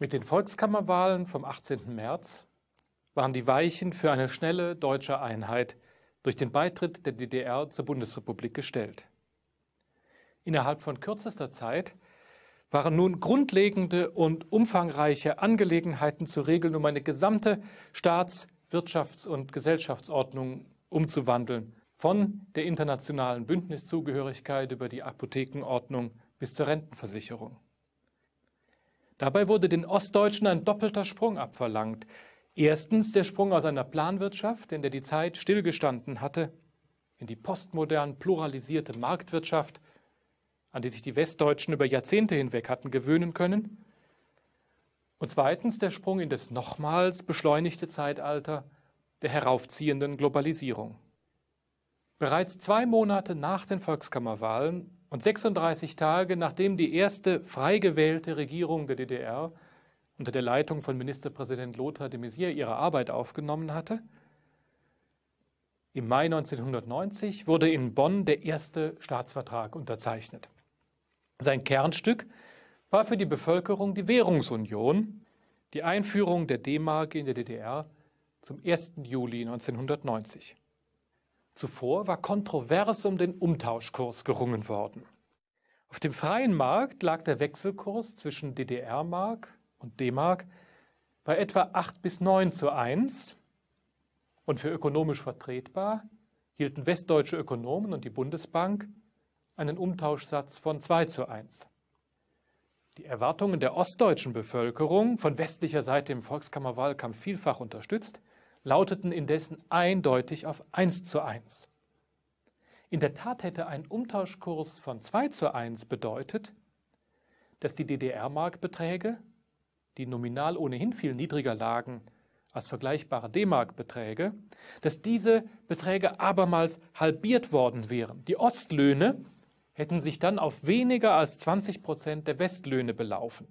Mit den Volkskammerwahlen vom 18. März waren die Weichen für eine schnelle deutsche Einheit durch den Beitritt der DDR zur Bundesrepublik gestellt. Innerhalb von kürzester Zeit waren nun grundlegende und umfangreiche Angelegenheiten zu regeln, um eine gesamte Staats-, Wirtschafts- und Gesellschaftsordnung umzuwandeln, von der internationalen Bündniszugehörigkeit über die Apothekenordnung bis zur Rentenversicherung. Dabei wurde den Ostdeutschen ein doppelter Sprung abverlangt. Erstens der Sprung aus einer Planwirtschaft, in der die Zeit stillgestanden hatte, in die postmodern pluralisierte Marktwirtschaft, an die sich die Westdeutschen über Jahrzehnte hinweg hatten gewöhnen können. Und zweitens der Sprung in das nochmals beschleunigte Zeitalter der heraufziehenden Globalisierung. Bereits zwei Monate nach den Volkskammerwahlen und 36 Tage nachdem die erste frei gewählte Regierung der DDR unter der Leitung von Ministerpräsident Lothar de Maizière ihre Arbeit aufgenommen hatte, im Mai 1990 wurde in Bonn der erste Staatsvertrag unterzeichnet. Sein Kernstück war für die Bevölkerung die Währungsunion, die Einführung der D-Mark in der DDR zum 1. Juli 1990. Zuvor war kontrovers um den Umtauschkurs gerungen worden. Auf dem freien Markt lag der Wechselkurs zwischen DDR-Mark und D-Mark bei etwa 8 bis 9 zu 1 und für ökonomisch vertretbar hielten westdeutsche Ökonomen und die Bundesbank einen Umtauschsatz von 2 zu 1. Die Erwartungen der ostdeutschen Bevölkerung, von westlicher Seite im Volkskammerwahlkampf vielfach unterstützt, lauteten indessen eindeutig auf 1 zu 1. In der Tat hätte ein Umtauschkurs von 2 zu 1 bedeutet, dass die ddr markbeträge die nominal ohnehin viel niedriger lagen als vergleichbare D-Mark-Beträge, dass diese Beträge abermals halbiert worden wären. Die Ostlöhne hätten sich dann auf weniger als 20 Prozent der Westlöhne belaufen.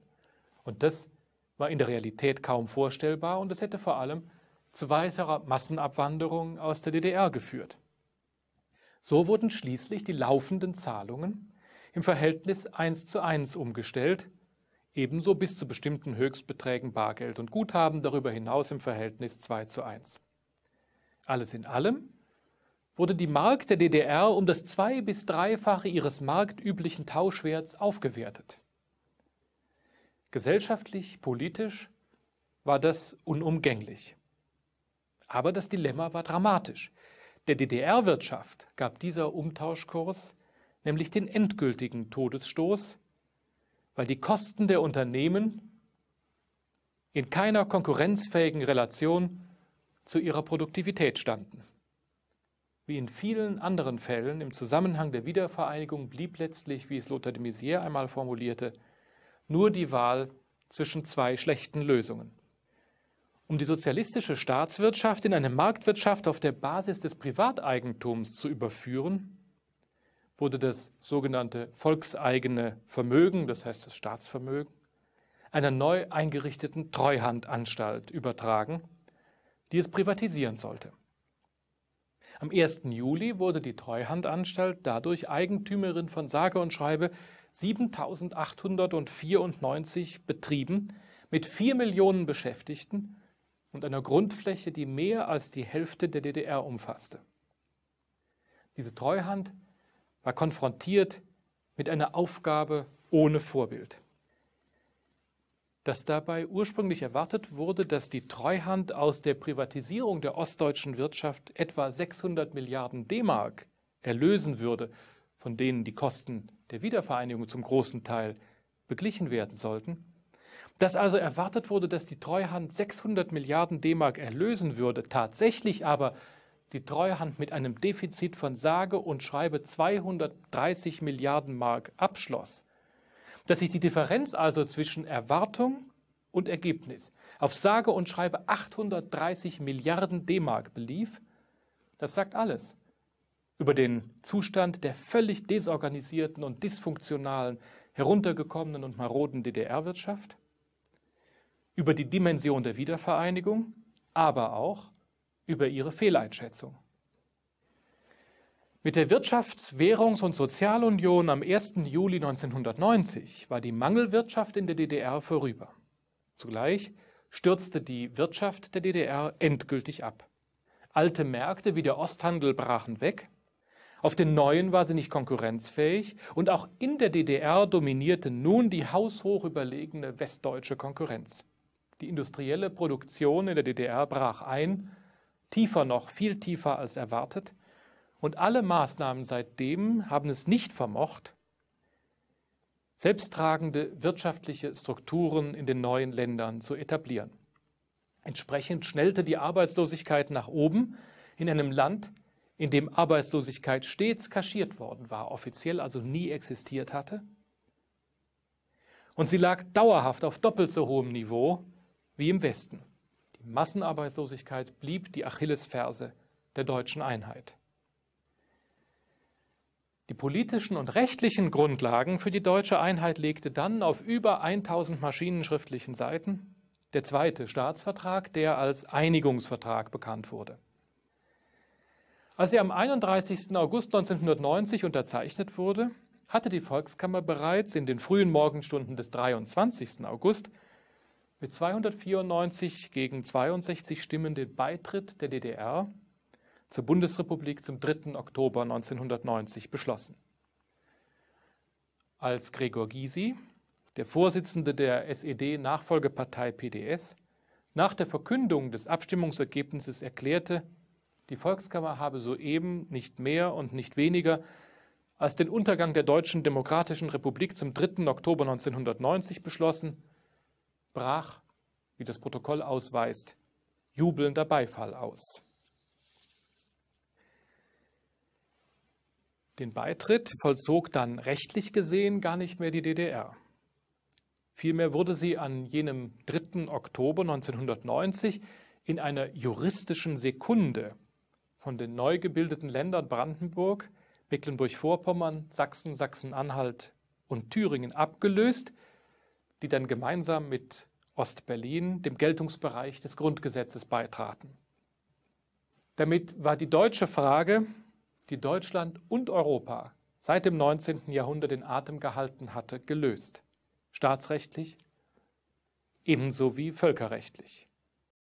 Und das war in der Realität kaum vorstellbar und es hätte vor allem zu weiterer Massenabwanderung aus der DDR geführt. So wurden schließlich die laufenden Zahlungen im Verhältnis 1 zu 1 umgestellt, ebenso bis zu bestimmten Höchstbeträgen Bargeld und Guthaben, darüber hinaus im Verhältnis 2 zu 1. Alles in allem wurde die Mark der DDR um das zwei- bis dreifache ihres marktüblichen Tauschwerts aufgewertet. Gesellschaftlich, politisch war das unumgänglich. Aber das Dilemma war dramatisch. Der DDR-Wirtschaft gab dieser Umtauschkurs nämlich den endgültigen Todesstoß, weil die Kosten der Unternehmen in keiner konkurrenzfähigen Relation zu ihrer Produktivität standen. Wie in vielen anderen Fällen im Zusammenhang der Wiedervereinigung blieb letztlich, wie es Lothar de Maizière einmal formulierte, nur die Wahl zwischen zwei schlechten Lösungen. Um die sozialistische Staatswirtschaft in eine Marktwirtschaft auf der Basis des Privateigentums zu überführen, wurde das sogenannte volkseigene Vermögen, das heißt das Staatsvermögen, einer neu eingerichteten Treuhandanstalt übertragen, die es privatisieren sollte. Am 1. Juli wurde die Treuhandanstalt dadurch Eigentümerin von sage und schreibe 7894 Betrieben mit 4 Millionen Beschäftigten und einer Grundfläche, die mehr als die Hälfte der DDR umfasste. Diese Treuhand war konfrontiert mit einer Aufgabe ohne Vorbild. Dass dabei ursprünglich erwartet wurde, dass die Treuhand aus der Privatisierung der ostdeutschen Wirtschaft etwa 600 Milliarden D-Mark erlösen würde, von denen die Kosten der Wiedervereinigung zum großen Teil beglichen werden sollten, dass also erwartet wurde, dass die Treuhand 600 Milliarden D-Mark erlösen würde, tatsächlich aber die Treuhand mit einem Defizit von sage und schreibe 230 Milliarden Mark abschloss. Dass sich die Differenz also zwischen Erwartung und Ergebnis auf sage und schreibe 830 Milliarden D-Mark belief, das sagt alles über den Zustand der völlig desorganisierten und dysfunktionalen, heruntergekommenen und maroden DDR-Wirtschaft über die Dimension der Wiedervereinigung, aber auch über ihre Fehleinschätzung. Mit der Wirtschafts-, Währungs- und Sozialunion am 1. Juli 1990 war die Mangelwirtschaft in der DDR vorüber. Zugleich stürzte die Wirtschaft der DDR endgültig ab. Alte Märkte wie der Osthandel brachen weg, auf den neuen war sie nicht konkurrenzfähig und auch in der DDR dominierte nun die haushoch überlegene westdeutsche Konkurrenz. Die industrielle Produktion in der DDR brach ein, tiefer noch, viel tiefer als erwartet, und alle Maßnahmen seitdem haben es nicht vermocht, selbsttragende wirtschaftliche Strukturen in den neuen Ländern zu etablieren. Entsprechend schnellte die Arbeitslosigkeit nach oben in einem Land, in dem Arbeitslosigkeit stets kaschiert worden war, offiziell also nie existiert hatte. Und sie lag dauerhaft auf doppelt so hohem Niveau wie im Westen. Die Massenarbeitslosigkeit blieb die Achillesferse der deutschen Einheit. Die politischen und rechtlichen Grundlagen für die deutsche Einheit legte dann auf über 1000 maschinenschriftlichen Seiten der zweite Staatsvertrag, der als Einigungsvertrag bekannt wurde. Als er am 31. August 1990 unterzeichnet wurde, hatte die Volkskammer bereits in den frühen Morgenstunden des 23. August mit 294 gegen 62 Stimmen den Beitritt der DDR zur Bundesrepublik zum 3. Oktober 1990 beschlossen. Als Gregor Gysi, der Vorsitzende der SED-Nachfolgepartei PDS, nach der Verkündung des Abstimmungsergebnisses erklärte, die Volkskammer habe soeben nicht mehr und nicht weniger als den Untergang der Deutschen Demokratischen Republik zum 3. Oktober 1990 beschlossen, brach, wie das Protokoll ausweist, jubelnder Beifall aus. Den Beitritt vollzog dann rechtlich gesehen gar nicht mehr die DDR. Vielmehr wurde sie an jenem 3. Oktober 1990 in einer juristischen Sekunde von den neu gebildeten Ländern Brandenburg, Mecklenburg-Vorpommern, Sachsen, Sachsen-Anhalt und Thüringen abgelöst die dann gemeinsam mit Ostberlin dem Geltungsbereich des Grundgesetzes beitraten. Damit war die deutsche Frage, die Deutschland und Europa seit dem 19. Jahrhundert in Atem gehalten hatte, gelöst. Staatsrechtlich ebenso wie völkerrechtlich.